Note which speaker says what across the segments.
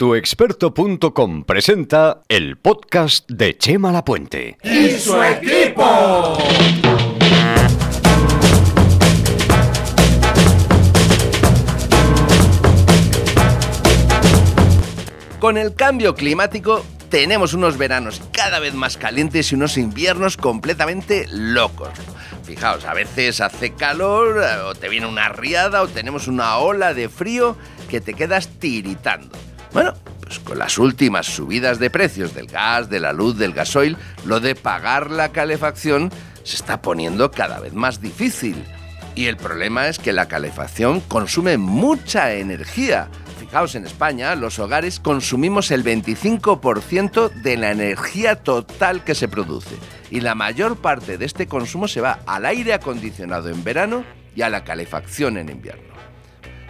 Speaker 1: Tuexperto.com presenta el podcast de Chema Lapuente. ¡Y su equipo! Con el cambio climático tenemos unos veranos cada vez más calientes y unos inviernos completamente locos. Fijaos, a veces hace calor, o te viene una riada, o tenemos una ola de frío que te quedas tiritando. Bueno, pues con las últimas subidas de precios del gas, de la luz, del gasoil, lo de pagar la calefacción se está poniendo cada vez más difícil. Y el problema es que la calefacción consume mucha energía. Fijaos, en España los hogares consumimos el 25% de la energía total que se produce. Y la mayor parte de este consumo se va al aire acondicionado en verano y a la calefacción en invierno.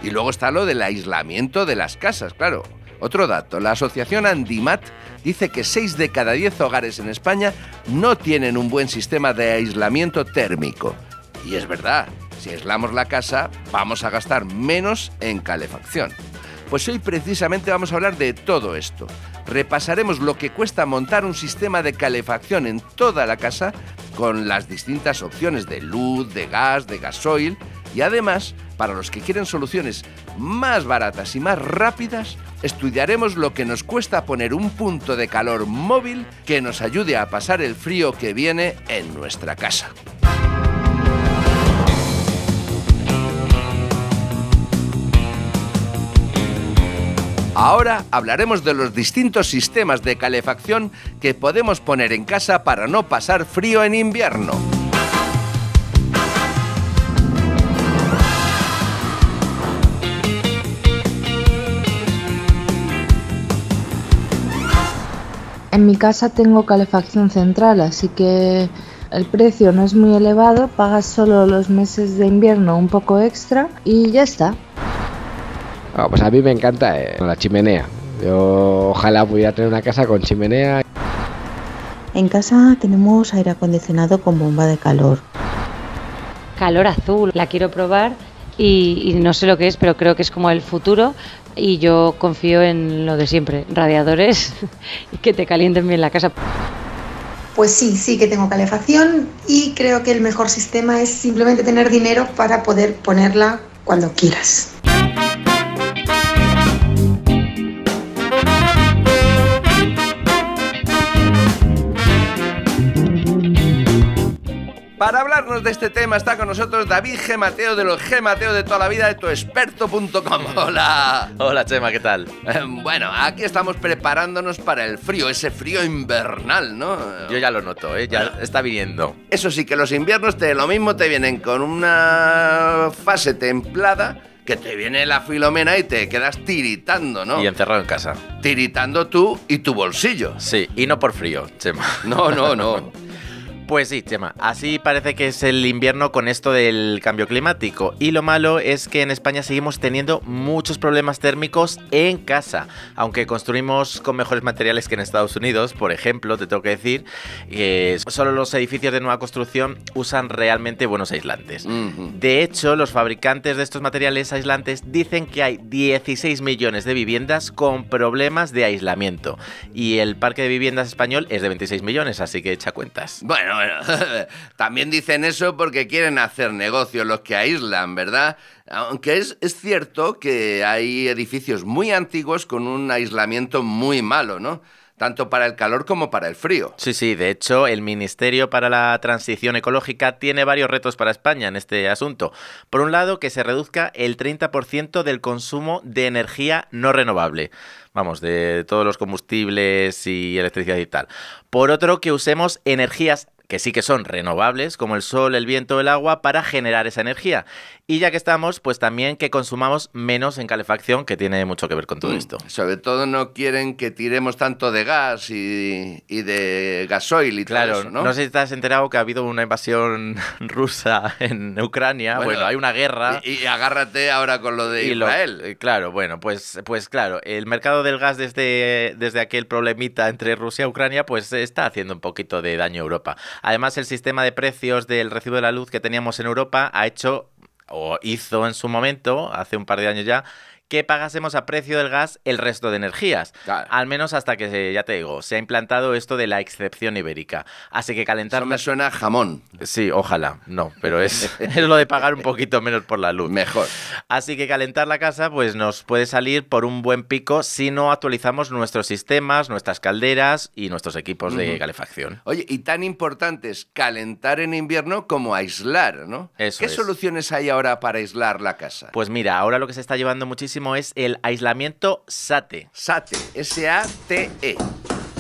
Speaker 1: Y luego está lo del aislamiento de las casas, claro. Otro dato, la asociación Andimat dice que 6 de cada 10 hogares en España no tienen un buen sistema de aislamiento térmico. Y es verdad, si aislamos la casa, vamos a gastar menos en calefacción. Pues hoy precisamente vamos a hablar de todo esto. Repasaremos lo que cuesta montar un sistema de calefacción en toda la casa con las distintas opciones de luz, de gas, de gasoil y además, para los que quieren soluciones más baratas y más rápidas, estudiaremos lo que nos cuesta poner un punto de calor móvil que nos ayude a pasar el frío que viene en nuestra casa. Ahora hablaremos de los distintos sistemas de calefacción que podemos poner en casa para no pasar frío en invierno.
Speaker 2: En mi casa tengo calefacción central, así que el precio no es muy elevado, pagas solo los meses de invierno un poco extra y ya está.
Speaker 1: Ah, pues a mí me encanta eh, la chimenea. Yo ojalá pudiera tener una casa con chimenea.
Speaker 2: En casa
Speaker 1: tenemos aire acondicionado con bomba de calor.
Speaker 2: Calor azul, la quiero probar y no sé lo que es, pero creo que es como el futuro, y yo confío en lo de siempre, radiadores y que te calienten bien la casa. Pues sí, sí que tengo calefacción y creo que el mejor sistema es simplemente tener dinero para poder ponerla cuando quieras.
Speaker 1: Para hablarnos de este tema está con nosotros David G. Mateo de los G. Mateo de toda la vida de tuexperto.com. Hola.
Speaker 2: Hola, Chema, ¿qué tal? Eh, bueno,
Speaker 1: aquí estamos preparándonos para el frío, ese frío invernal, ¿no? Yo ya lo noto, ¿eh?
Speaker 2: ya está viniendo.
Speaker 1: Eso sí, que los inviernos te, lo mismo te vienen con una fase templada que te viene la filomena y te quedas tiritando,
Speaker 2: ¿no? Y encerrado en casa. Tiritando tú y tu bolsillo. Sí, y no por frío, Chema. No, no, no. Pues sí, Chema, así parece que es el invierno con esto del cambio climático. Y lo malo es que en España seguimos teniendo muchos problemas térmicos en casa. Aunque construimos con mejores materiales que en Estados Unidos, por ejemplo, te tengo que decir, que solo los edificios de nueva construcción usan realmente buenos aislantes. De hecho, los fabricantes de estos materiales aislantes dicen que hay 16 millones de viviendas con problemas de aislamiento. Y el parque de viviendas español es de 26 millones, así que echa cuentas. Bueno,
Speaker 1: bueno.
Speaker 2: También dicen eso porque quieren hacer negocios los que aíslan,
Speaker 1: ¿verdad? Aunque es, es, cierto que hay edificios muy antiguos con un aislamiento muy malo, ¿no? Tanto para el calor como para el frío.
Speaker 2: Sí, sí, de hecho, el Ministerio para la Transición Ecológica tiene varios retos para España en este asunto. Por un lado, que se reduzca el 30% del consumo de energía no renovable vamos, de todos los combustibles y electricidad y tal. Por otro, que usemos energías que sí que son renovables, como el sol, el viento, el agua, para generar esa energía. Y ya que estamos, pues también que consumamos menos en calefacción, que tiene mucho que ver con todo mm, esto. Sobre todo
Speaker 1: no quieren que tiremos tanto de gas y, de gasoil y claro, todo eso, ¿no? No sé si
Speaker 2: te has enterado que ha habido una invasión rusa en Ucrania. Bueno, hay una guerra. Y, agárrate ahora con lo de Israel. Eh, claro, bueno, pues, pues claro, el mercado del gas desde, desde aquel problemita entre Rusia y Ucrania, pues está haciendo un poquito de daño a Europa. Además, el sistema de precios del recibo de la luz que teníamos en Europa ha hecho o hizo en su momento, hace un par de años ya, que pagásemos a precio del gas el resto de energías. Al menos hasta que, eh, ya te digo, se ha implantado esto de la excepción ibérica. Así que calentar... Eso me suena jamón. Sí, ojalá. No, pero es, lo de pagar un poquito menos por la luz. Mejor. Así que calentar la casa pues nos puede salir por un buen pico si no actualizamos nuestros sistemas, nuestras calderas y nuestros equipos de calefacción.
Speaker 1: Oye, y tan importante es calentar en invierno como aislar, ¿no? Eso ¿Qué soluciones hay ahora para
Speaker 2: aislar la casa? Pues mira, ahora lo que se está llevando muchísimo es el aislamiento SATE. SATE, S-A-T-E.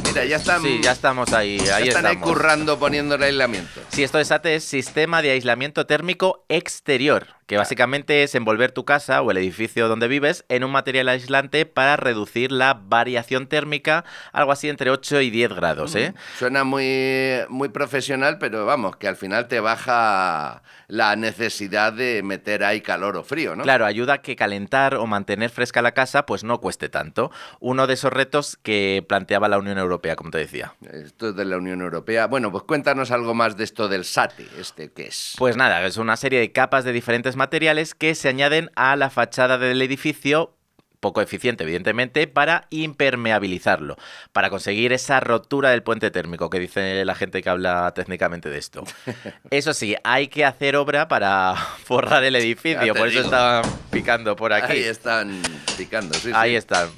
Speaker 2: Mira, ya están, ya estamos ahí. están ahí currando poniendo el aislamiento. Sí, esto de SATE es Sistema de Aislamiento Térmico Exterior que básicamente es envolver tu casa o el edificio donde vives en un material aislante para reducir la variación térmica, algo así entre 8 y 10 grados. ¿eh?
Speaker 1: Suena muy, muy profesional, pero vamos, que al final te baja la necesidad de meter ahí
Speaker 2: calor o frío, ¿no? Claro, ayuda a que calentar o mantener fresca la casa pues no cueste tanto. Uno de esos retos que planteaba la Unión Europea, como te decía. Esto es de la Unión Europea. Bueno, pues cuéntanos algo más de esto del SATI, este que es. Pues nada, es una serie de capas de diferentes materiales que se añaden a la fachada del edificio poco eficiente, evidentemente, para impermeabilizarlo, para conseguir esa rotura del puente térmico que dice la gente que habla técnicamente de esto. Eso sí, hay que hacer obra para forrar el edificio, por eso están picando por aquí. Ahí están picando, sí. Ahí están.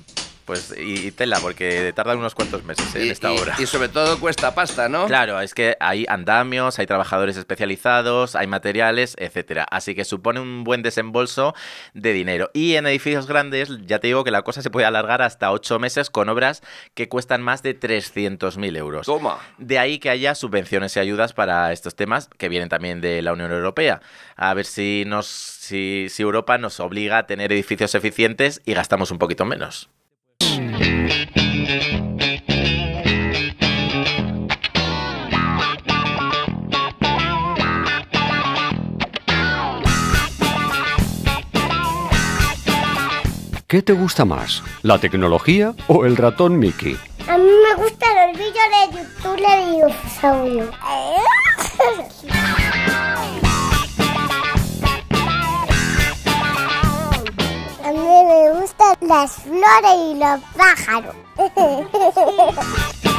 Speaker 2: Pues y, tela, porque tardan unos cuantos meses ¿eh? en esta obra. Y sobre todo cuesta pasta, ¿no? Claro, es que hay andamios, hay trabajadores especializados, hay materiales, etcétera. Así que supone un buen desembolso de dinero. Y en edificios grandes, ya te digo que la cosa se puede alargar hasta ocho meses con obras que cuestan más de 300.000 euros. Toma. De ahí que haya subvenciones y ayudas para estos temas que vienen también de la Unión Europea. A ver si nos si, si Europa nos obliga a tener edificios eficientes y gastamos un poquito menos.
Speaker 1: ¿Qué te gusta más, la tecnología o el ratón Mickey?
Speaker 2: A mí me gusta el vídeos de YouTube de dinosaurios. me gustan las flores y los pájaros.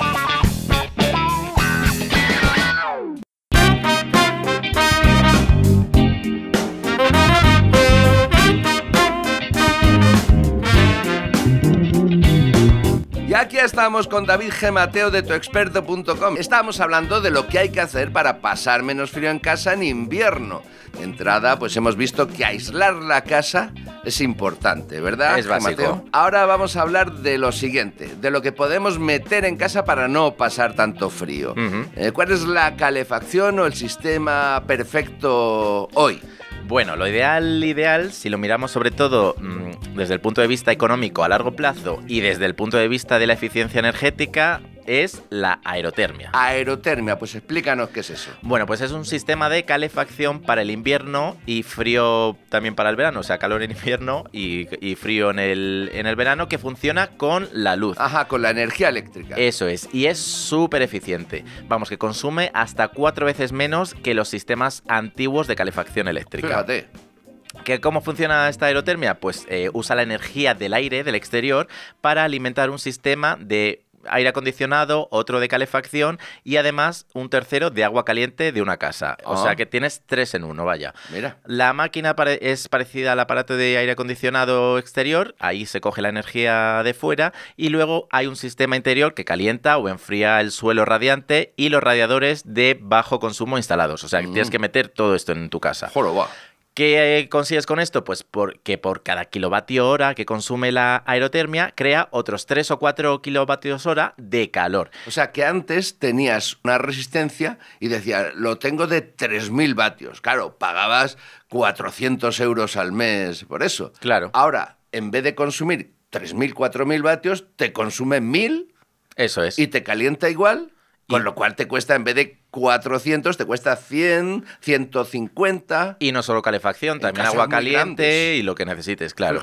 Speaker 1: Aquí estamos con David Gemateo de tuexperto.com. Estamos hablando de lo que hay que hacer para pasar menos frío en casa en invierno. De entrada, pues hemos visto que aislar la casa es importante, ¿verdad? Es básico. Ahora vamos a hablar de lo siguiente, de lo que podemos meter en casa para no pasar tanto frío. Eh, ¿Cuál es la calefacción o el sistema perfecto hoy? Bueno,
Speaker 2: lo ideal, ideal, si lo miramos sobre todo mm, desde el punto de vista económico a largo plazo y desde el punto de vista de la eficiencia energética, es la aerotermia. Aerotermia, pues explícanos qué es eso. Bueno, pues es un sistema de calefacción para el invierno y frío también para el verano, o sea, calor en invierno y, frío en el, en el verano que funciona con la luz. Ajá, con la energía eléctrica. Eso es, y es súper eficiente. Vamos, que consume hasta cuatro veces menos que los sistemas antiguos de calefacción eléctrica. Fíjate. ¿Cómo funciona esta aerotermia? Pues eh, usa la energía del aire del exterior para alimentar un sistema de aire acondicionado, otro de calefacción y además un tercero de agua caliente de una casa. O sea oh. que tienes tres en uno, vaya. Mira. La máquina es parecida al aparato de aire acondicionado exterior, ahí se coge la energía de fuera y luego hay un sistema interior que calienta o enfría el suelo radiante y los radiadores de bajo consumo instalados. O sea que tienes mm. que meter todo esto en tu casa. ¿Qué eh, consigues con esto? Pues porque por cada kilovatio hora que consume la aerotermia crea otros 3 o 4 kilovatios hora de calor. O sea que antes tenías una resistencia
Speaker 1: y decías, lo tengo de 3.000 vatios. Claro, pagabas 400 euros al mes por eso. Claro. Ahora, en vez de consumir 3.000, 4.000 vatios, te consume 1.000. Eso es. Y te calienta igual con lo cual te cuesta, en vez de 400, te cuesta 100, 150.
Speaker 2: Y no solo calefacción, también agua caliente y lo que necesites, claro.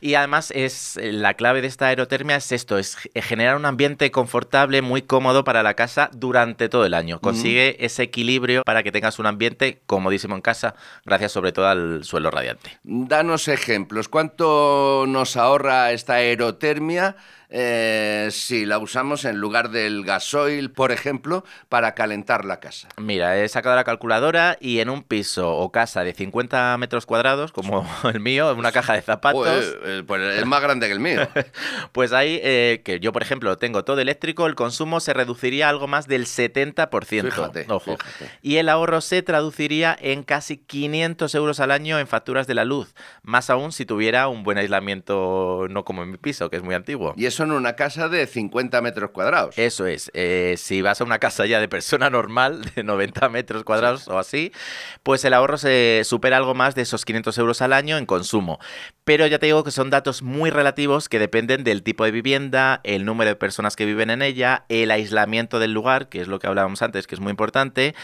Speaker 2: Y además es eh, la clave de esta aerotermia es esto, es eh, generar un ambiente confortable, muy cómodo para la casa durante todo el año. Consigue ese equilibrio para que tengas un ambiente comodísimo en casa, gracias sobre todo al suelo radiante.
Speaker 1: Danos ejemplos. ¿Cuánto nos ahorra esta aerotermia? eh, si la usamos en lugar del gasoil, por ejemplo, para calentar la
Speaker 2: casa. Mira, he sacado la calculadora y en un piso o casa de 50 metros cuadrados, como el mío, en una caja de zapatos. Pues, eh, pues es más grande que el mío. pues ahí, eh, que yo, por ejemplo, tengo todo eléctrico, el consumo se reduciría algo más del 70%. ojo. Y el ahorro se traduciría en casi 500 euros al año en facturas de la luz. Más aún si tuviera un buen aislamiento, no como en mi piso, que es muy antiguo. Y eso son una casa de 50 metros cuadrados. Eso es. Eh, si vas a una casa ya de persona normal, de 90 metros cuadrados o así, pues el ahorro se supera algo más de esos 500 euros al año en consumo. Pero ya te digo que son datos muy relativos que dependen del tipo de vivienda, el número de personas que viven en ella, el aislamiento del lugar, que es lo que hablábamos antes, que es muy importante,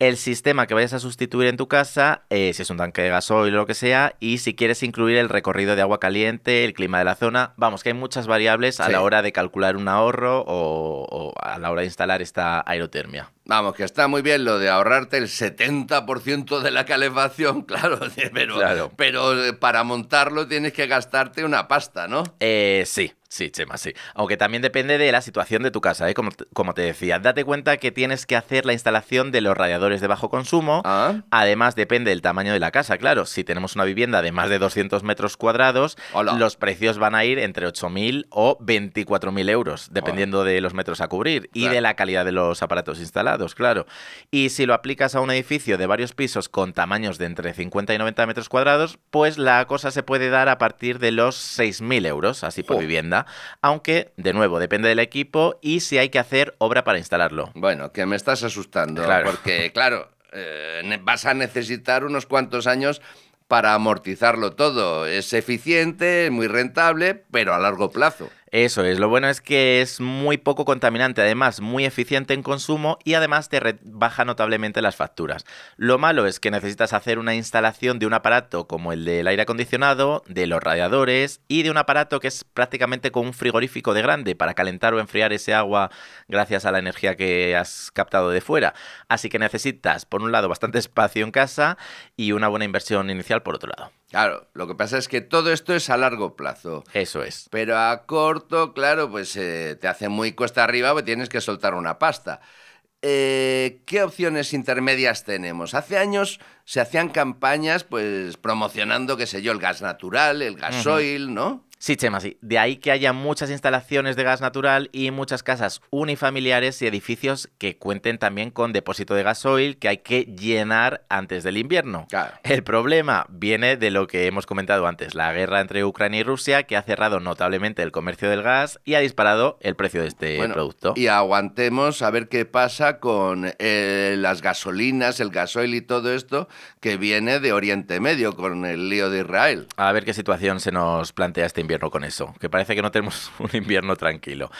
Speaker 2: el sistema que vayas a sustituir en tu casa, eh, si es un tanque de gasoil o lo que sea, y si quieres incluir el recorrido de agua caliente, el clima de la zona, vamos, que hay muchas variables a la hora de calcular un ahorro o, a la hora de instalar esta aerotermia. Vamos, que está muy bien lo de ahorrarte el 70% de la calefacción, claro pero, pero, eh, para montarlo tienes que gastarte una pasta, ¿no? Eh, sí, Sí, Chema, sí. Aunque también depende de la situación de tu casa, ¿eh? como, te decía. Date cuenta que tienes que hacer la instalación de los radiadores de bajo consumo. Ah. Además, depende del tamaño de la casa, claro. Si tenemos una vivienda de más de 200 metros cuadrados, los precios van a ir entre 8.000 o 24.000 euros, dependiendo de los metros a cubrir y de la calidad de los aparatos instalados, claro. Y si lo aplicas a un edificio de varios pisos con tamaños de entre 50 y 90 metros cuadrados, pues la cosa se puede dar a partir de los 6.000 euros, así por vivienda aunque, de nuevo, depende del equipo y si hay que hacer obra para instalarlo. Bueno, que me estás asustando,
Speaker 1: porque, claro, eh, vas a necesitar unos cuantos años para amortizarlo
Speaker 2: todo. Es eficiente, es muy rentable, pero a largo plazo. Eso es, lo bueno es que es muy poco contaminante, además muy eficiente en consumo y además te rebaja notablemente las facturas. Lo malo es que necesitas hacer una instalación de un aparato como el del aire acondicionado, de los radiadores y de un aparato que es prácticamente como un frigorífico de grande para calentar o enfriar ese agua gracias a la energía que has captado de fuera. Así que necesitas, por un lado, bastante espacio en casa y una buena inversión inicial por otro lado. Claro, lo que pasa es que todo esto es a largo plazo. Eso es.
Speaker 1: Pero a corto, claro, pues eh, te hace muy cuesta arriba, porque tienes que soltar una pasta. Eh, ¿qué opciones intermedias tenemos? Hace años se hacían campañas pues promocionando, qué
Speaker 2: sé yo, el gas natural, el gasoil, ¿no? Sí, Chema, sí. De ahí que haya muchas instalaciones de gas natural y muchas casas unifamiliares y edificios que cuenten también con depósito de gasoil que hay que llenar antes del invierno. El problema viene de lo que hemos comentado antes, la guerra entre Ucrania y Rusia que ha cerrado notablemente el comercio del gas y ha disparado el precio de este producto. Y
Speaker 1: aguantemos a ver qué pasa con eh, las gasolinas, el gasoil y todo esto que viene de Oriente Medio con el lío de
Speaker 2: Israel. A ver qué situación se nos plantea este invierno con eso, que parece que no tenemos un invierno tranquilo.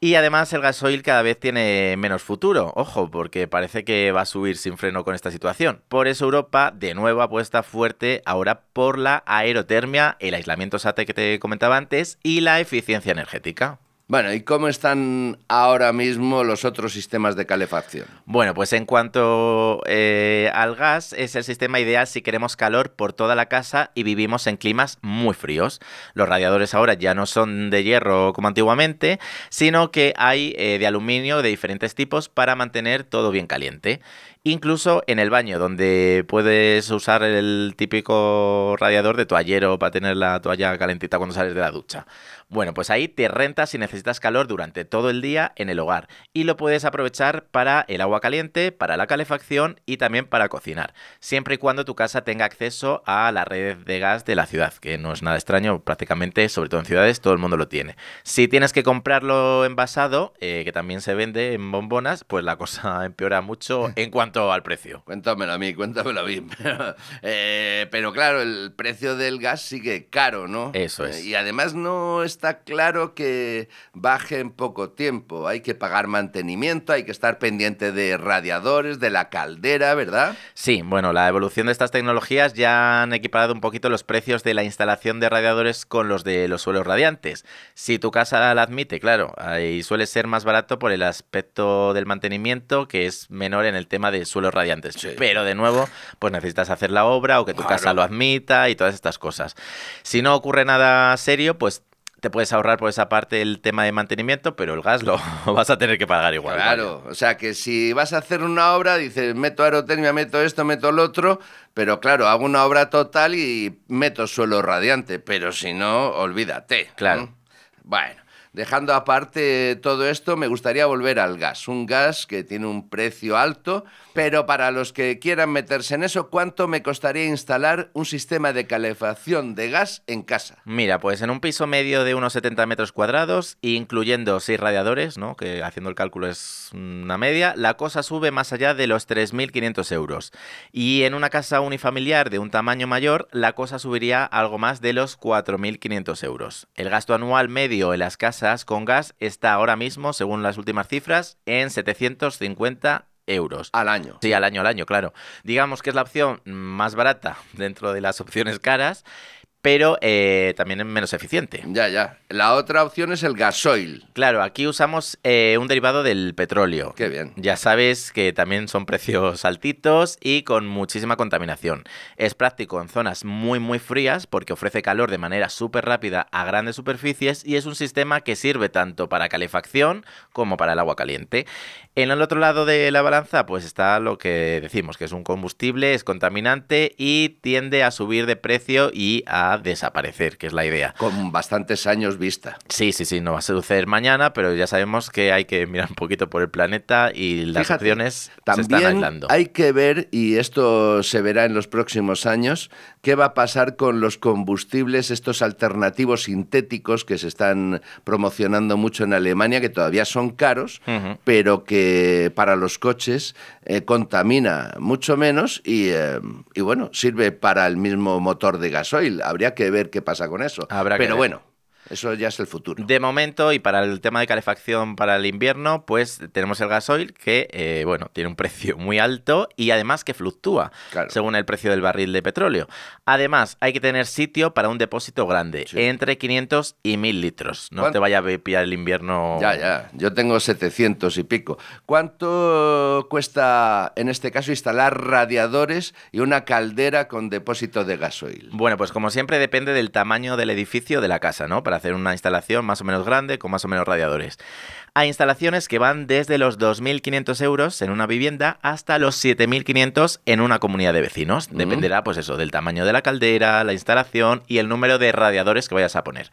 Speaker 2: Y además el gasoil cada vez tiene menos futuro, ojo, porque parece que va a subir sin freno con esta situación. Por eso Europa de nuevo apuesta fuerte ahora por la aerotermia, el aislamiento SATE que te comentaba antes y la eficiencia energética. Bueno, ¿y cómo están ahora mismo los otros sistemas de calefacción? Bueno, pues en cuanto eh, al gas, es el sistema ideal si queremos calor por toda la casa y vivimos en climas muy fríos. Los radiadores ahora ya no son de hierro como antiguamente, sino que hay eh, de aluminio de diferentes tipos para mantener todo bien caliente incluso en el baño, donde puedes usar el típico radiador de toallero para tener la toalla calentita cuando sales de la ducha. Bueno, pues ahí te rentas si necesitas calor durante todo el día en el hogar y lo puedes aprovechar para el agua caliente, para la calefacción y también para cocinar, siempre y cuando tu casa tenga acceso a la red de gas de la ciudad, que no es nada extraño, prácticamente, sobre todo en ciudades, todo el mundo lo tiene. Si tienes que comprarlo envasado, eh, que también se vende en bombonas, pues la cosa empeora mucho en cuanto cuanto al precio. Cuéntamelo a mí, cuéntamelo a mí.
Speaker 1: Eh, pero claro, el precio del gas sigue caro, ¿no? Eso es. Eh, y además no está claro que baje en poco tiempo. Hay que pagar mantenimiento, hay que estar pendiente de radiadores, de
Speaker 2: la caldera, ¿verdad? Sí, bueno, la evolución de estas tecnologías ya han equiparado un poquito los precios de la instalación de radiadores con los de los suelos radiantes. Si tu casa la admite, claro, ahí suele ser más barato por el aspecto del mantenimiento, que es menor en el tema de suelo suelos radiantes. Pero de nuevo, pues necesitas hacer la obra o que tu casa lo admita y todas estas cosas. Si no ocurre nada serio, pues te puedes ahorrar por esa parte el tema de mantenimiento, pero el gas lo vas a tener que pagar igual. Claro,
Speaker 1: o sea que si vas a hacer una obra, dices, meto aerotermia meto esto, meto lo otro, pero claro, hago una obra total y meto suelo radiante, pero si no, olvídate. Claro. Bueno, Dejando aparte todo esto, me gustaría volver al gas. Un gas que tiene un precio alto, pero para los que quieran meterse en eso, ¿cuánto me costaría instalar un sistema de calefacción de gas en casa?
Speaker 2: Mira, pues en un piso medio de unos 70 metros cuadrados, incluyendo 6 radiadores, ¿no? que haciendo el cálculo es una media, la cosa sube más allá de los 3.500 euros. Y en una casa unifamiliar de un tamaño mayor, la cosa subiría algo más de los 4.500 euros. El gasto anual medio en las casas con gas está ahora mismo, según las últimas cifras, en 750 euros. Al año. Sí, al año, al año, claro. Digamos que es la opción más barata dentro de las opciones caras pero eh, también es menos eficiente. Ya, ya. La otra opción es el gasoil. Claro, aquí usamos eh, un derivado del petróleo. Qué bien. Ya sabes que también son precios altitos y con muchísima contaminación. Es práctico en zonas muy, muy frías porque ofrece calor de manera súper rápida a grandes superficies y es un sistema que sirve tanto para calefacción como para el agua caliente. En el otro lado de la balanza, pues está lo que decimos, que es un combustible, es contaminante y tiende a subir de precio y a desaparecer, que es la idea. Con bastantes años vista. Sí, sí, sí, no va a suceder mañana, pero ya sabemos que hay que mirar un poquito por el planeta y las acciones también se están aislando.
Speaker 1: Hay que ver, y esto se verá en los próximos años, qué va a pasar con los combustibles, estos alternativos sintéticos que se están promocionando mucho en Alemania, que todavía son caros, pero que para los coches eh, contamina mucho menos y, eh, y bueno, sirve para el mismo motor de gasoil. Habría habría que ver qué pasa con eso. Pero bueno,
Speaker 2: eso ya es el futuro. De momento, y para el tema de calefacción para el invierno, pues tenemos el gasoil que, eh, bueno, tiene un precio muy alto y además que fluctúa según el precio del barril de petróleo. Además, hay que tener sitio para un depósito grande, entre 500 y 1000 litros. No te vaya a pillar el invierno. Ya, ya.
Speaker 1: Yo tengo 700 y pico. ¿Cuánto cuesta, en este caso, instalar radiadores y una caldera con depósito de gasoil?
Speaker 2: Bueno, pues como siempre, depende del tamaño del edificio de la casa, ¿no? hacer una instalación más o menos grande con más o menos radiadores. Hay instalaciones que van desde los 2.500 euros en una vivienda hasta los 7.500 en una comunidad de vecinos. Dependerá, pues eso, del tamaño de la caldera, la instalación y el número de radiadores que vayas a poner.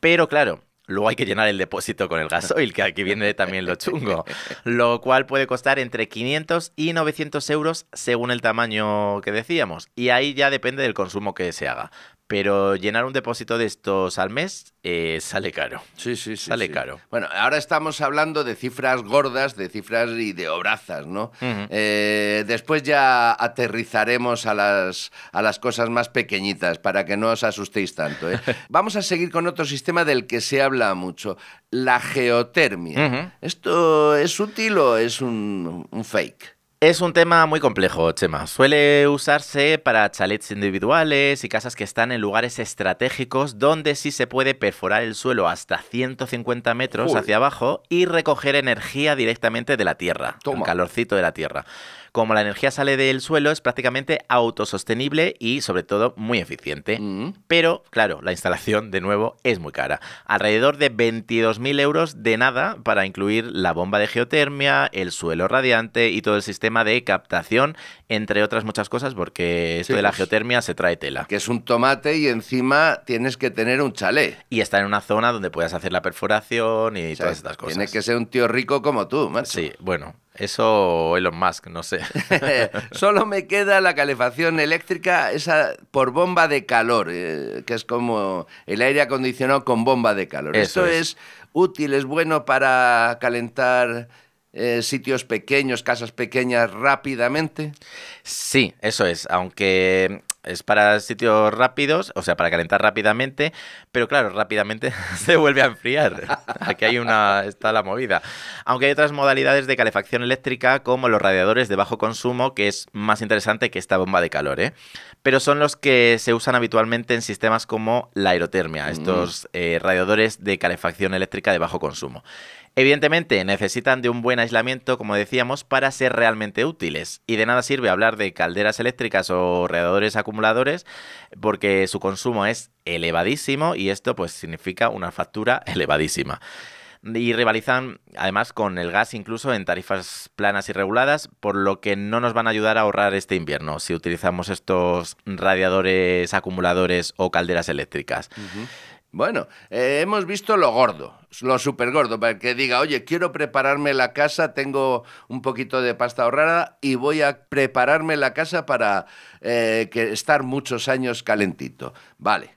Speaker 2: Pero claro, Luego hay que llenar el depósito con el gasoil, que aquí viene también lo chungo. Lo cual puede costar entre 500 y 900 euros según el tamaño que decíamos. Y ahí ya depende del consumo que se haga. Pero llenar un depósito de estos al mes eh, sale caro. Sí, sí, Sale caro. Bueno,
Speaker 1: ahora estamos hablando de cifras gordas, de cifras y de obrazas, ¿no? Eh, después ya aterrizaremos a las, a las cosas más pequeñitas para que no os asustéis tanto. ¿eh? Vamos a seguir con otro sistema del que se habla mucho, la
Speaker 2: geotermia. ¿Esto es útil o es un, un fake? Es un tema muy complejo, Chema. Suele usarse para chalets individuales y casas que están en lugares estratégicos donde sí se puede perforar el suelo hasta 150 metros hacia abajo y recoger energía directamente de la tierra, el calorcito de la tierra. Como la energía sale del suelo, es prácticamente autosostenible y, sobre todo, muy eficiente. Mm. Pero, claro, la instalación, de nuevo, es muy cara. Alrededor de 22.000 euros de nada para incluir la bomba de geotermia, el suelo radiante y todo el sistema de captación, entre otras muchas cosas, porque esto de la pues, geotermia se trae tela. Que es un tomate y encima tienes que tener un chalet. Y estar en una zona donde puedas hacer la perforación y todas estas cosas. Tienes que ser un tío rico como tú, macho. Sí, bueno, eso Elon Musk, no sé.
Speaker 1: Solo me queda la calefacción eléctrica, esa por bomba de calor, eh, que es como el aire acondicionado con bomba de calor. Eso es útil, es bueno para calentar eh, sitios pequeños, casas pequeñas rápidamente?
Speaker 2: Sí, eso es, aunque es para sitios rápidos, o sea, para calentar rápidamente, pero claro, rápidamente se vuelve a enfriar. Aquí hay una, está la movida. Aunque hay otras modalidades de calefacción eléctrica, como los radiadores de bajo consumo, que es más interesante que esta bomba de calor, ¿eh? Pero son los que se usan habitualmente en sistemas como la aerotermia, mm. estos eh, radiadores de calefacción eléctrica de bajo consumo. Evidentemente, necesitan de un buen aislamiento, como decíamos, para ser realmente útiles. Y de nada sirve hablar de calderas eléctricas o radiadores acumuladores, porque su consumo es elevadísimo y esto pues significa una factura elevadísima y rivalizan además con el gas incluso en tarifas planas y reguladas, por lo que no nos van a ayudar a ahorrar este invierno si utilizamos estos radiadores, acumuladores o calderas eléctricas.
Speaker 1: Bueno, eh, hemos visto lo gordo, lo súper gordo, para que diga, oye, quiero prepararme la casa, tengo un poquito de pasta ahorrada y voy a prepararme la casa para eh, que estar muchos años calentito. Vale,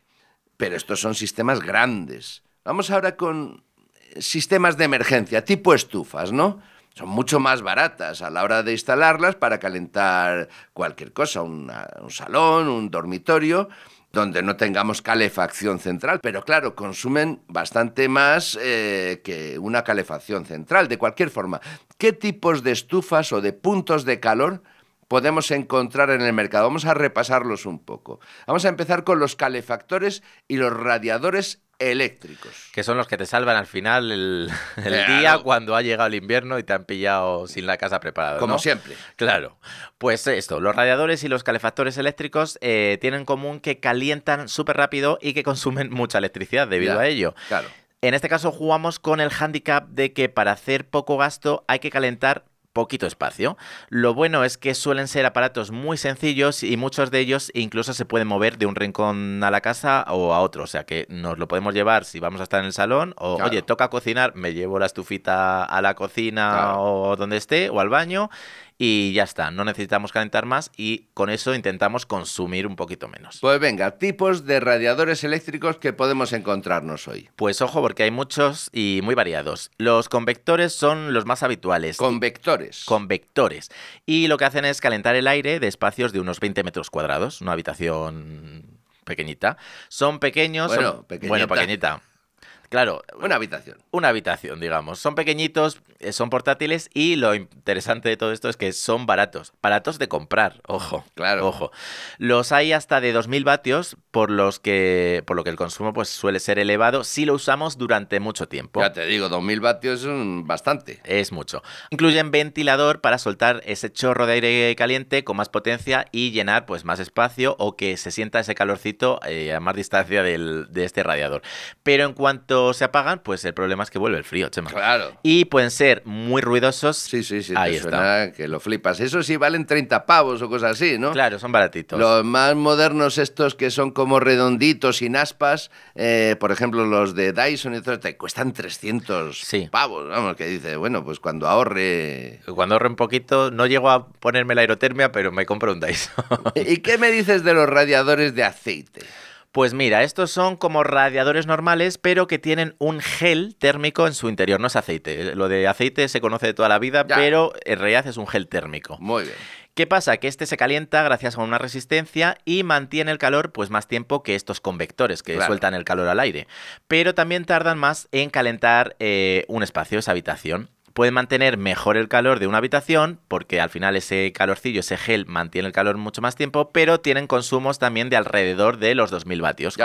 Speaker 1: pero estos son sistemas grandes. Vamos ahora con eh, sistemas de emergencia, tipo estufas, ¿no? son mucho más baratas a la hora de instalarlas para calentar cualquier cosa, un salón, un dormitorio donde no tengamos calefacción central, pero claro, consumen bastante más eh, que una calefacción central. De cualquier forma, ¿qué tipos de estufas o de puntos de calor podemos encontrar en el mercado? Vamos a repasarlos un poco. Vamos a empezar con los calefactores y los radiadores eléctricos.
Speaker 2: Que son los que te salvan al final el, día cuando ha llegado el invierno y te han pillado sin la casa preparada. Como siempre. Claro. Pues esto, los radiadores y los calefactores eléctricos eh, tienen en común que calientan súper rápido y que consumen mucha electricidad debido a ello. Claro. En este caso jugamos con el hándicap de que para hacer poco gasto hay que calentar poquito espacio. Lo bueno es que suelen ser aparatos muy sencillos y muchos de ellos incluso se pueden mover de un rincón a la casa o a otro. O sea que nos lo podemos llevar si vamos a estar en el salón o, oye, toca cocinar, me llevo la estufita a la cocina o donde esté o al baño y ya está, no necesitamos calentar más y con eso intentamos consumir un poquito menos. Pues venga, tipos de radiadores eléctricos que podemos encontrarnos hoy. Pues ojo porque hay muchos y muy variados. Los convectores son los más habituales. Convectores. Convectores. Y lo que hacen es calentar el aire de espacios de unos 20 metros cuadrados, una habitación pequeñita. Son pequeños. Bueno, Bueno, pequeñita. Claro. Una habitación. Una habitación, digamos. Son pequeñitos, eh, son portátiles y lo interesante de todo esto es que son baratos. Baratos de comprar, ojo. Claro. Ojo. Los hay hasta de 2000 vatios, por los que por lo que el consumo pues suele ser elevado si lo usamos durante mucho tiempo. Ya te digo, 2000 vatios es bastante. Es mucho. Incluyen ventilador para soltar ese chorro de aire caliente con más potencia y llenar pues más espacio o que se sienta ese calorcito eh, a más distancia de este radiador. Pero en cuanto se apagan, pues el problema es que vuelve el frío, Chema. Claro. Y pueden ser muy ruidosos. Sí, sí, sí. Ahí Suena que lo flipas. Eso sí valen
Speaker 1: 30 pavos o cosas así, ¿no? Claro, son baratitos. Los más modernos estos que son como redonditos, sin aspas, eh, por ejemplo, los de Dyson y todo, te cuestan 300
Speaker 2: pavos. Vamos, que dice, bueno, pues cuando ahorre... Cuando ahorre un poquito, no llego a ponerme la aerotermia, pero me compro un Dyson. ¿Y qué me dices de los radiadores de aceite? Pues mira, estos son como radiadores normales, pero que tienen un gel térmico en su interior, no es aceite. Lo de aceite se conoce de toda la vida, pero en realidad es un gel térmico. Muy bien. ¿Qué pasa? Que este se calienta gracias a una resistencia y mantiene el calor pues más tiempo que estos convectores que sueltan el calor al aire. Pero también tardan más en calentar eh, un espacio, esa habitación pueden mantener mejor el calor de una habitación, porque al final ese calorcillo, ese gel, mantiene el calor mucho más tiempo, pero tienen consumos también de alrededor de los 2000 vatios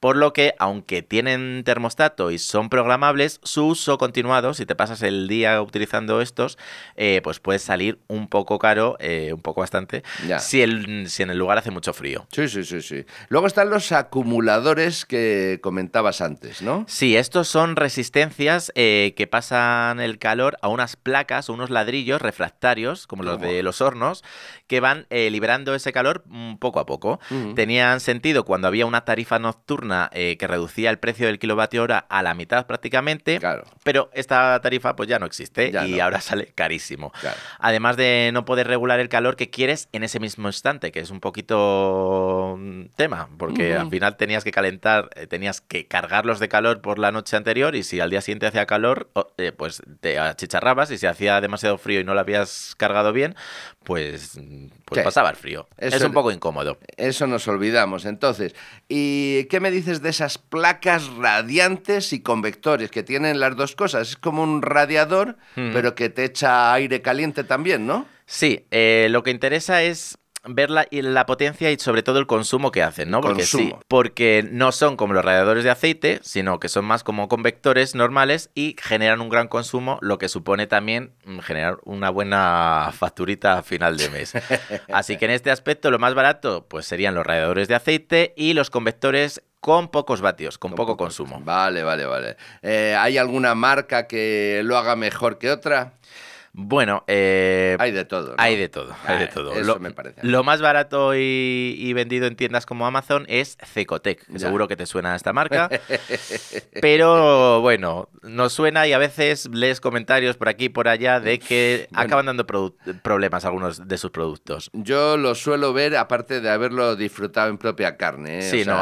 Speaker 2: por lo que aunque tienen termostato y son programables, su uso continuado, si te pasas el día utilizando estos, eh, pues puede salir un poco caro, eh, un poco bastante, Si, en el lugar hace mucho frío. Sí, sí, sí, sí. Luego están los acumuladores que comentabas antes, ¿no? Sí, estos son resistencias eh, que pasan el calor a unas placas o unos ladrillos refractarios, como los de los hornos, que van eh, liberando ese calor mm, poco a poco. Tenían sentido cuando había una tarifa nocturna eh, que reducía el precio del kilovatio hora a la mitad prácticamente, claro. pero esta tarifa pues ya no existe y ahora sale carísimo. Además de no poder regular el calor que quieres en ese mismo instante, que es un poquito mm, tema, porque al final tenías que calentar, eh, tenías que cargarlos de calor por la noche anterior y si al día siguiente hacía calor, pues te achicharrabas y si hacía demasiado frío y no lo habías cargado bien, pues pues pasaba el frío. es un poco incómodo.
Speaker 1: Eso nos olvidamos. Entonces, ¿y qué me dices de esas placas radiantes y convectores que tienen las dos cosas? Es como un radiador, mm. pero que te echa aire caliente también, ¿no?
Speaker 2: Sí, eh, lo que interesa es ver la, la, potencia y sobre todo el consumo que hacen, ¿no? Porque porque no son como los radiadores de aceite, sino que son más como convectores normales y generan un gran consumo, lo que supone también mm, generar una buena facturita a final de mes. Así que en este aspecto lo más barato pues serían los radiadores de aceite y los convectores con pocos vatios, con, poco, consumo. Vale, vale, vale. Eh, ¿Hay alguna
Speaker 1: marca que lo haga mejor que otra?
Speaker 2: Bueno, eh, hay de todo. Hay de todo, hay de todo. Eso lo, me parece. Lo más barato y, vendido en tiendas como Amazon es Cecotec, seguro que te suena esta marca. pero bueno, nos suena y a veces lees comentarios por aquí y por allá de que acaban dando problemas algunos de sus productos. Yo
Speaker 1: lo suelo ver, aparte de haberlo disfrutado en propia carne. ¿eh? Si no,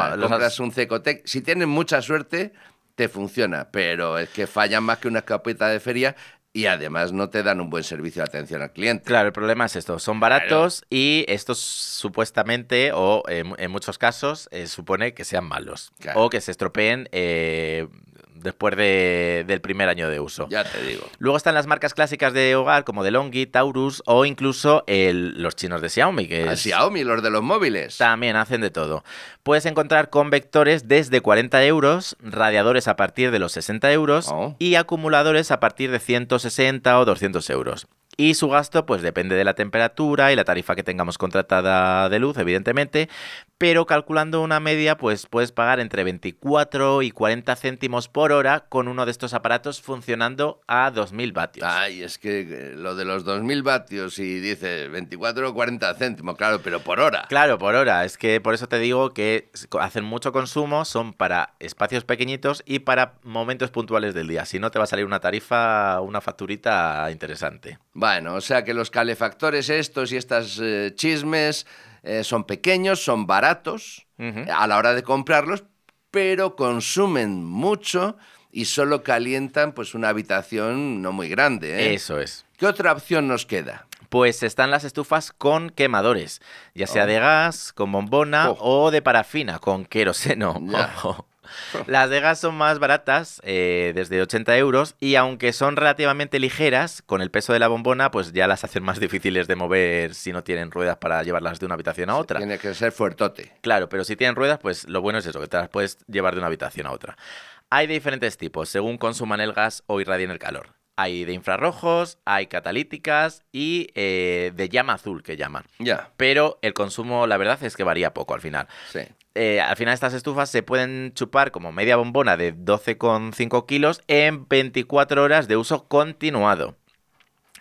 Speaker 1: un Cecotec. Si tienes mucha suerte, te funciona, pero es que fallan más que
Speaker 2: una escopeta de feria y además no te dan un buen servicio de atención al cliente. Claro, el problema es esto, son baratos y estos supuestamente o en, muchos casos eh, supone que sean malos o que se estropeen eh, después del primer año de uso. Ya te digo. Luego están las marcas clásicas de hogar como DeLonghi, Taurus o incluso los chinos de Xiaomi. Que ah, Xiaomi, los de los móviles. También hacen de todo. Puedes encontrar convectores desde 40 euros, radiadores a partir de los 60 euros oh. y acumuladores a partir de 160 o 200 euros. Y su gasto, pues depende de la temperatura y la tarifa que tengamos contratada de luz, evidentemente, pero calculando una media, pues puedes pagar entre 24 y 40 céntimos por hora con uno de estos aparatos funcionando a 2000 vatios. Ay, es que eh, lo de los 2000 vatios y dices 24 o 40 céntimos, claro, pero por hora. Claro, por hora. Es que por eso te digo que hacen mucho consumo, son para espacios pequeñitos y para momentos puntuales del día. Si no, te va a salir una tarifa, una facturita interesante. Bueno, o sea que los calefactores estos
Speaker 1: y estas eh, chismes eh, son pequeños, son baratos eh, a la hora de comprarlos, pero consumen mucho y solo calientan pues una
Speaker 2: habitación no muy grande. ¿eh? Eso es. ¿Qué otra opción nos queda? Pues están las estufas con quemadores, ya sea oh. de gas, con bombona oh. o de parafina, con queroseno. Las de gas son más baratas, eh, desde 80 euros, y aunque son relativamente ligeras, con el peso de la bombona, pues ya las hacen más difíciles de mover si no tienen ruedas para llevarlas de una habitación a otra. tiene que ser fuertote. Claro, pero si tienen ruedas, pues lo bueno es eso, que te las puedes llevar de una habitación a otra. Hay de diferentes tipos, según consuman el gas o irradian el calor. Hay de infrarrojos, hay catalíticas y eh, de llama azul que llaman. Ya. Pero el consumo, la verdad, es que varía poco al final. Sí. Eh, al final estas estufas se pueden chupar como media bombona de 12,5 kilos en 24 horas de uso continuado.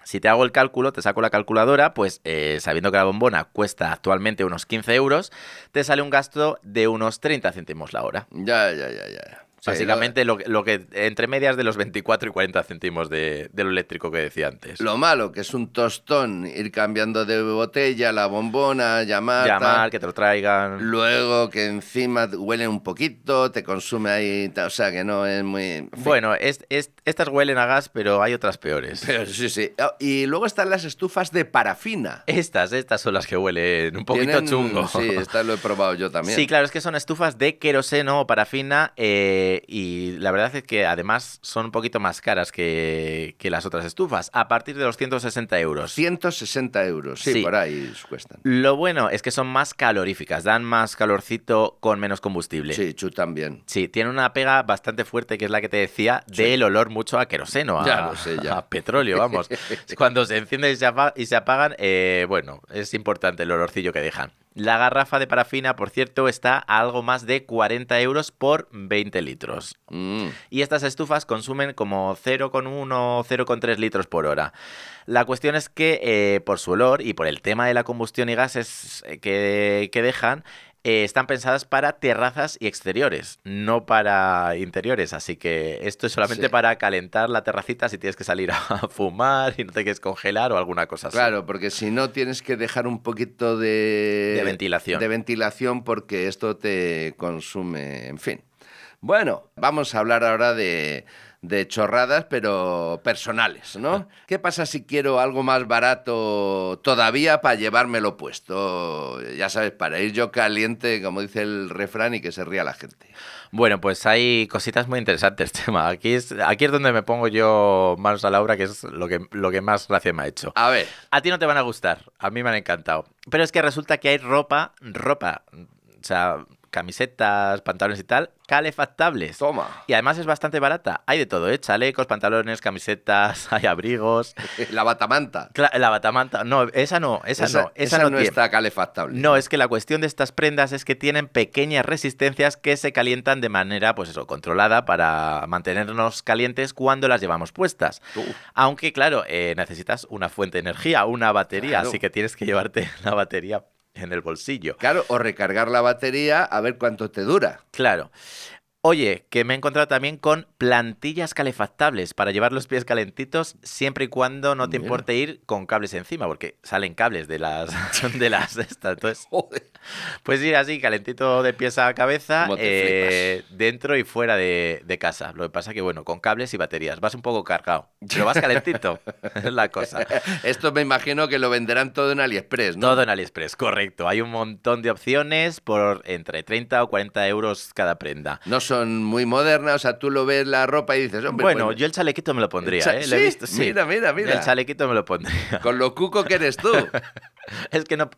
Speaker 2: Si te hago el cálculo, te saco la calculadora, pues eh, sabiendo que la bombona cuesta actualmente unos 15 euros, te sale un gasto de unos 30 céntimos la hora. Ya, ya, ya, ya. Básicamente lo, que, entre medias de los 24 y 40 céntimos de, lo eléctrico que decía antes. Lo
Speaker 1: malo, que es un tostón ir cambiando de botella, la bombona, llamar. Llamar,
Speaker 2: que te lo traigan. Luego que encima
Speaker 1: huelen un poquito, te consume ahí, o sea que no es muy... Bueno,
Speaker 2: es, estas huelen a gas, pero hay otras peores. sí, sí. Ah, y luego están las estufas de parafina. Estas, estas son las que huelen un poquito chungo. Sí, estas lo he probado yo también. Sí, claro, es que son estufas de queroseno o parafina. Eh, eh, y la verdad es que además son un poquito más caras que, las otras estufas, a partir de los 160 euros.
Speaker 1: 160 euros, sí, por ahí cuestan.
Speaker 2: Lo bueno es que son más caloríficas, dan más calorcito con menos combustible. Sí, chutan también Sí, tiene una pega bastante fuerte, que es la que te decía, del olor mucho a queroseno, a, petróleo, vamos. Cuando se encienden y se, apagan, eh, bueno, es importante el olorcillo que dejan. La garrafa de parafina, por cierto, está a algo más de 40 euros por 20 litros. Mm. Y estas estufas consumen como 0,1 o 0,3 litros por hora. La cuestión es que eh, por su olor y por el tema de la combustión y gases eh, que, que dejan, eh, están pensadas para terrazas y exteriores, no para interiores. Así que esto es solamente para calentar la terracita si tienes que salir a fumar y no te quieres congelar o alguna cosa así. Claro, porque si no tienes
Speaker 1: que dejar un poquito de, de ventilación. De ventilación porque esto te consume, en fin. Bueno, vamos a hablar ahora de de chorradas, pero personales, ¿no? Ah. ¿Qué pasa si quiero algo más barato todavía para llevármelo puesto? Ya sabes, para ir yo caliente, como dice el refrán, y que se
Speaker 2: ría la gente. Bueno, pues hay cositas muy interesantes, tema. Aquí es, aquí es donde me pongo yo manos a la obra, que es lo que, lo que más gracia me ha hecho. A ver. A ti no te van a gustar, a mí me han encantado. Pero es que resulta que hay ropa, ropa. O sea, camisetas, pantalones y tal, calefactables. Toma. Y además es bastante barata. Hay de todo, ¿eh? Chalecos, pantalones, camisetas, hay abrigos. la batamanta. La batamanta. No, esa no, esa, no. Esa, no, está calefactable. No, es que la cuestión de estas prendas es que tienen pequeñas resistencias que se calientan de manera, pues eso, controlada para mantenernos calientes cuando las llevamos puestas. Aunque, claro, eh, necesitas una fuente de energía, una batería, así que tienes que llevarte la batería en el bolsillo. Claro, o recargar la batería a ver cuánto te dura. Claro. Oye, que me he encontrado también con plantillas calefactables para llevar los pies calentitos siempre y cuando no te importe ir con cables encima, porque salen cables de las de las estas. Entonces, pues ir así, calentito de pies a cabeza, eh, dentro y fuera de, casa. Lo que pasa que, bueno, con cables y baterías. Vas un poco cargado, pero vas calentito. es la cosa. Esto me imagino que lo venderán todo en AliExpress, ¿no? Todo en AliExpress, correcto. Hay un montón de opciones por entre 30 o 40 euros cada prenda.
Speaker 1: No son muy modernas, o sea, tú lo ves la ropa y dices, hombre. Bueno, pues yo
Speaker 2: el chalequito me lo pondría, ¿eh? ¿Sí? Mira, mira, mira. El chalequito me lo pondría. Con lo cuco que eres tú. es que no,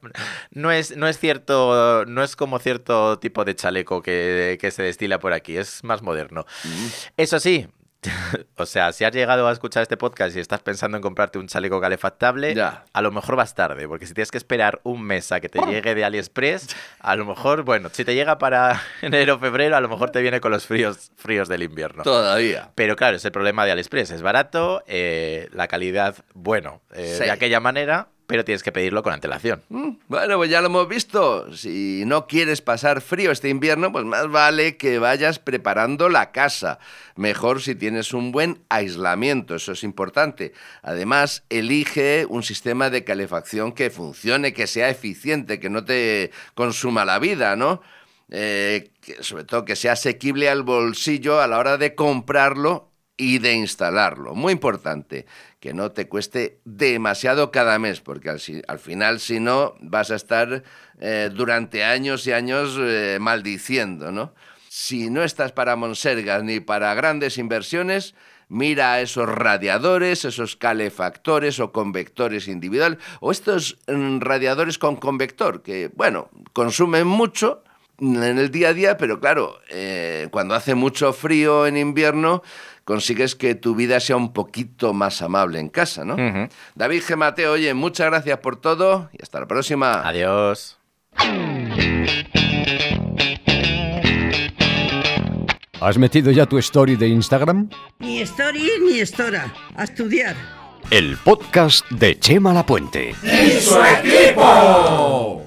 Speaker 2: no, es, no es cierto, no es como cierto tipo de chaleco que, se destila por aquí, es más moderno. Mm. Eso sí, o sea, si has llegado a escuchar este podcast y estás pensando en comprarte un chaleco calefactable, a lo mejor vas tarde, porque si tienes que esperar un mes a que te llegue de AliExpress, a lo mejor, bueno, si te llega para enero o febrero, a lo mejor te viene con los fríos, fríos del invierno. Todavía. Pero claro, es el problema de AliExpress, es barato, eh, la calidad, bueno, eh, de aquella manera, pero tienes que pedirlo con antelación. Mm,
Speaker 1: bueno, pues ya lo hemos visto. Si no quieres pasar frío este invierno, pues más vale que vayas preparando la casa. Mejor si tienes un buen aislamiento, eso es importante. Además, elige un sistema de calefacción que funcione, que sea eficiente, que no te consuma la vida, ¿no? Eh, sobre todo que sea asequible al bolsillo a la hora de comprarlo y de instalarlo. Muy importante, que no te cueste demasiado cada mes, porque al, final si no vas a estar eh, durante años y años eh, maldiciendo, ¿no? Si no estás para monsergas ni para grandes inversiones, mira esos radiadores, esos calefactores o convectores individuales... o estos mm, radiadores con convector, que, bueno, consumen mucho, en el día a día, pero claro, eh, cuando hace mucho frío en invierno, consigues que tu vida sea un poquito más amable en casa, ¿no? David G. Mateo, oye, muchas gracias por todo y hasta la próxima. Adiós. ¿Has metido ya tu story de Instagram? Ni story ni estora. A estudiar. El podcast de Chema Lapuente. ¡Y su equipo!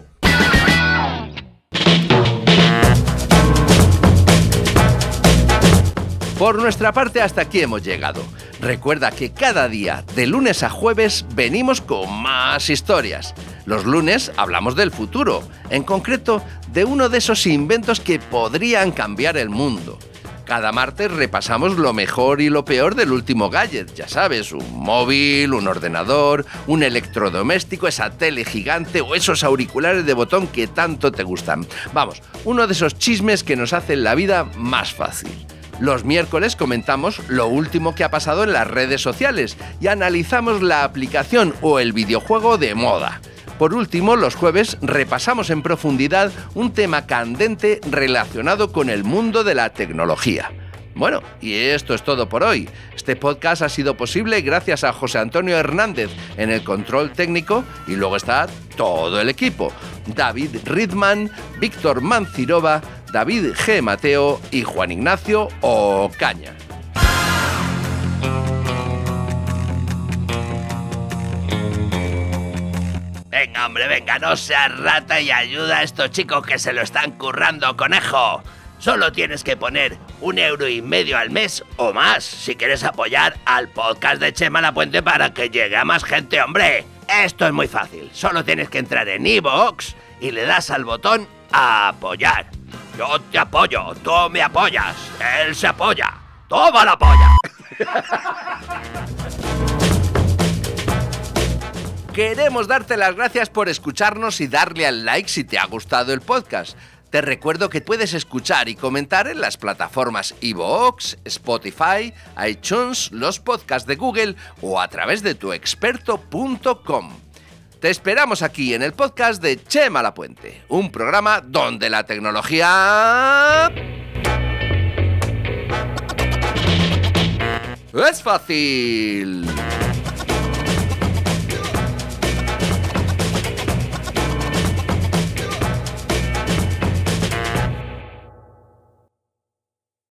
Speaker 1: Por nuestra parte, hasta aquí hemos llegado. Recuerda que cada día, de lunes a jueves, venimos con más historias. Los lunes hablamos del futuro, en concreto de uno de esos inventos que podrían cambiar el mundo. Cada martes repasamos lo mejor y lo peor del último gadget, ya sabes, un móvil, un ordenador, un electrodoméstico, esa tele gigante o esos auriculares de botón que tanto te gustan. Vamos, uno de esos chismes que nos hacen la vida más fácil. Los miércoles comentamos lo último que ha pasado en las redes sociales y analizamos la aplicación o el videojuego de moda. Por último, los jueves repasamos en profundidad un tema candente relacionado con el mundo de la tecnología. Bueno, y esto es todo por hoy. Este podcast ha sido posible gracias a José Antonio Hernández en el control técnico y luego está todo el equipo. David Ridman, Víctor Mancirova, David G. Mateo y Juan Ignacio Ocaña. Venga, hombre, venga, no seas rata y ayuda a estos chicos que se lo están currando, conejo. Solo tienes que poner un euro y medio al mes o más si quieres apoyar al podcast de Chema La Puente para que llegue a más gente, hombre. Esto es muy fácil. Solo tienes que entrar en iVoox y le das al botón apoyar. Yo te apoyo, tú me apoyas, él se apoya. ¡Toma la polla! Queremos darte las gracias por escucharnos y darle al like si te ha gustado el podcast. Te recuerdo que puedes escuchar y comentar en las plataformas iVoox, Spotify, iTunes, los podcasts de Google o a través de tuexperto.com. Te esperamos aquí en el podcast de Chema La Puente, un programa donde la tecnología... ¡Es fácil!